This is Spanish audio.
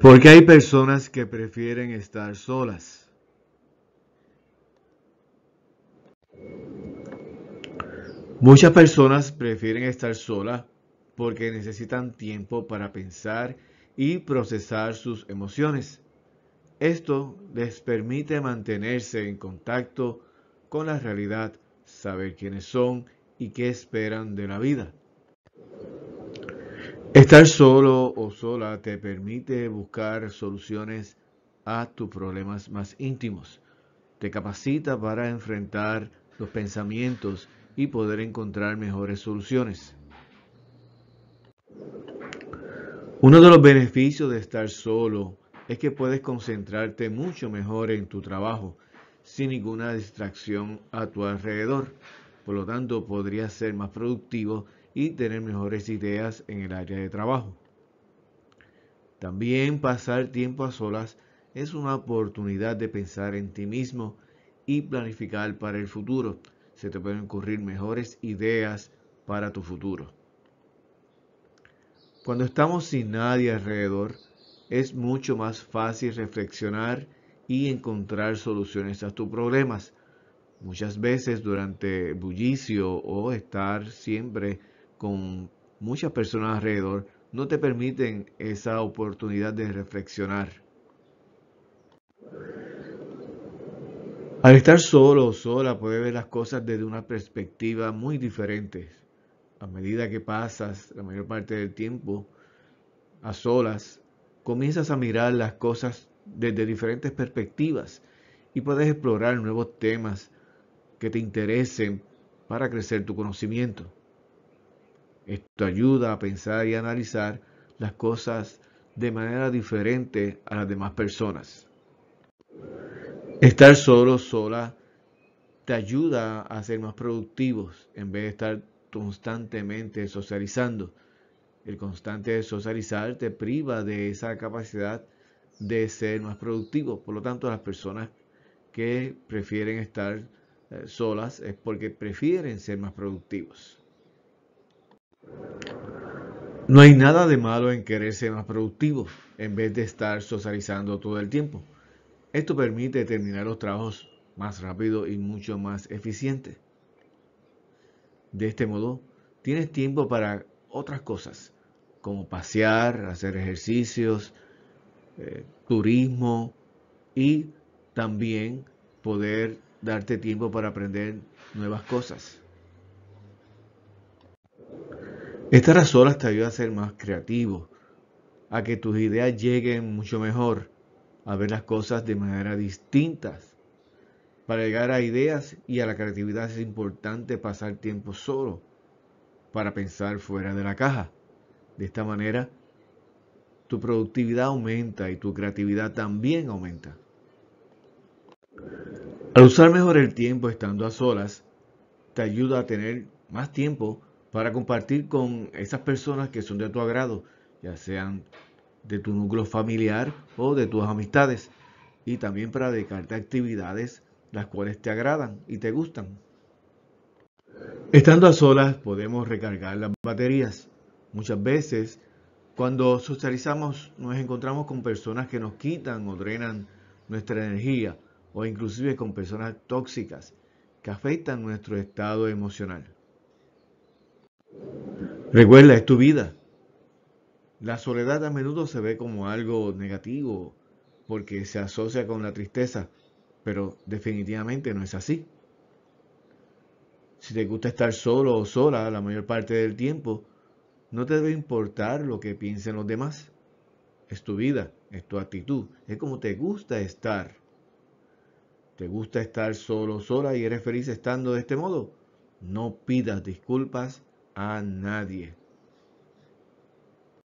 Porque hay personas que prefieren estar solas. Muchas personas prefieren estar solas porque necesitan tiempo para pensar y procesar sus emociones. Esto les permite mantenerse en contacto con la realidad, saber quiénes son y qué esperan de la vida. Estar solo o sola te permite buscar soluciones a tus problemas más íntimos. Te capacita para enfrentar los pensamientos y poder encontrar mejores soluciones. Uno de los beneficios de estar solo es que puedes concentrarte mucho mejor en tu trabajo sin ninguna distracción a tu alrededor. Por lo tanto, podrías ser más productivo y tener mejores ideas en el área de trabajo. También pasar tiempo a solas es una oportunidad de pensar en ti mismo y planificar para el futuro. Se te pueden ocurrir mejores ideas para tu futuro. Cuando estamos sin nadie alrededor, es mucho más fácil reflexionar y encontrar soluciones a tus problemas. Muchas veces durante bullicio o estar siempre con muchas personas alrededor, no te permiten esa oportunidad de reflexionar. Al estar solo o sola puedes ver las cosas desde una perspectiva muy diferente. A medida que pasas la mayor parte del tiempo a solas, comienzas a mirar las cosas desde diferentes perspectivas y puedes explorar nuevos temas que te interesen para crecer tu conocimiento. Esto ayuda a pensar y analizar las cosas de manera diferente a las demás personas. Estar solo, sola, te ayuda a ser más productivos en vez de estar constantemente socializando. El constante socializar te priva de esa capacidad de ser más productivo. Por lo tanto, las personas que prefieren estar eh, solas es porque prefieren ser más productivos. No hay nada de malo en querer ser más productivo en vez de estar socializando todo el tiempo. Esto permite terminar los trabajos más rápido y mucho más eficiente. De este modo, tienes tiempo para otras cosas, como pasear, hacer ejercicios, eh, turismo y también poder darte tiempo para aprender nuevas cosas. Estar a solas te ayuda a ser más creativo, a que tus ideas lleguen mucho mejor, a ver las cosas de manera distintas. Para llegar a ideas y a la creatividad es importante pasar tiempo solo para pensar fuera de la caja. De esta manera, tu productividad aumenta y tu creatividad también aumenta. Al usar mejor el tiempo estando a solas, te ayuda a tener más tiempo para compartir con esas personas que son de tu agrado, ya sean de tu núcleo familiar o de tus amistades, y también para dedicarte a actividades las cuales te agradan y te gustan. Estando a solas podemos recargar las baterías. Muchas veces cuando socializamos nos encontramos con personas que nos quitan o drenan nuestra energía o inclusive con personas tóxicas que afectan nuestro estado emocional. Recuerda, es tu vida. La soledad a menudo se ve como algo negativo porque se asocia con la tristeza, pero definitivamente no es así. Si te gusta estar solo o sola la mayor parte del tiempo, no te debe importar lo que piensen los demás. Es tu vida, es tu actitud, es como te gusta estar. ¿Te gusta estar solo o sola y eres feliz estando de este modo? No pidas disculpas a nadie.